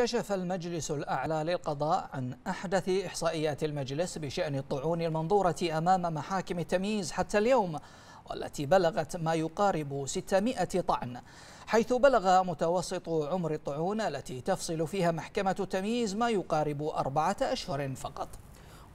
كشف المجلس الأعلى للقضاء عن أحدث إحصائيات المجلس بشأن الطعون المنظورة أمام محاكم التمييز حتى اليوم والتي بلغت ما يقارب 600 طعن حيث بلغ متوسط عمر الطعون التي تفصل فيها محكمة التمييز ما يقارب أربعة أشهر فقط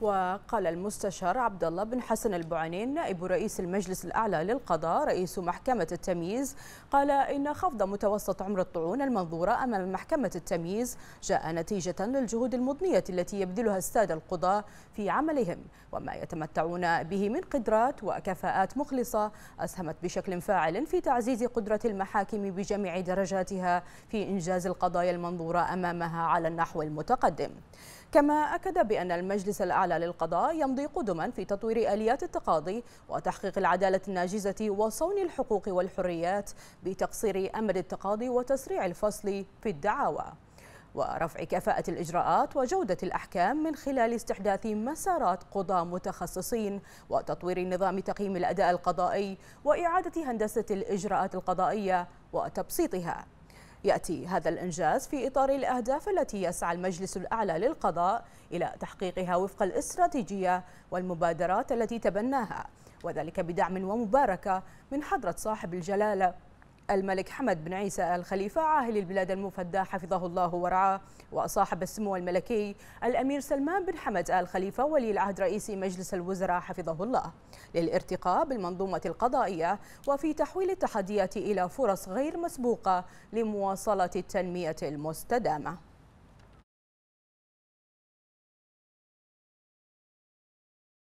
وقال المستشار عبد الله بن حسن البعنين نائب رئيس المجلس الأعلى للقضاء رئيس محكمة التمييز قال إن خفض متوسط عمر الطعون المنظورة أمام محكمة التمييز جاء نتيجة للجهود المضنية التي يبذلها السادة القضاة في عملهم وما يتمتعون به من قدرات وكفاءات مخلصة أسهمت بشكل فاعل في تعزيز قدرة المحاكم بجميع درجاتها في إنجاز القضايا المنظورة أمامها على النحو المتقدم كما أكد بأن المجلس الأعلى الأعلى للقضاء يمضي قدما في تطوير آليات التقاضي وتحقيق العدالة الناجزة وصون الحقوق والحريات بتقصير أمد التقاضي وتسريع الفصل في الدعاوى ورفع كفاءة الإجراءات وجودة الأحكام من خلال استحداث مسارات قضاة متخصصين وتطوير نظام تقييم الأداء القضائي وإعادة هندسة الإجراءات القضائية وتبسيطها يأتي هذا الإنجاز في إطار الأهداف التي يسعى المجلس الأعلى للقضاء إلى تحقيقها وفق الاستراتيجية والمبادرات التي تبناها وذلك بدعم ومباركة من حضرة صاحب الجلالة الملك حمد بن عيسى الخليفة عاهل البلاد المفدى حفظه الله ورعاه وصاحب السمو الملكي الأمير سلمان بن حمد آل خليفة ولي العهد رئيس مجلس الوزراء حفظه الله للارتقاء بالمنظومة القضائية وفي تحويل التحديات إلى فرص غير مسبوقة لمواصلة التنمية المستدامة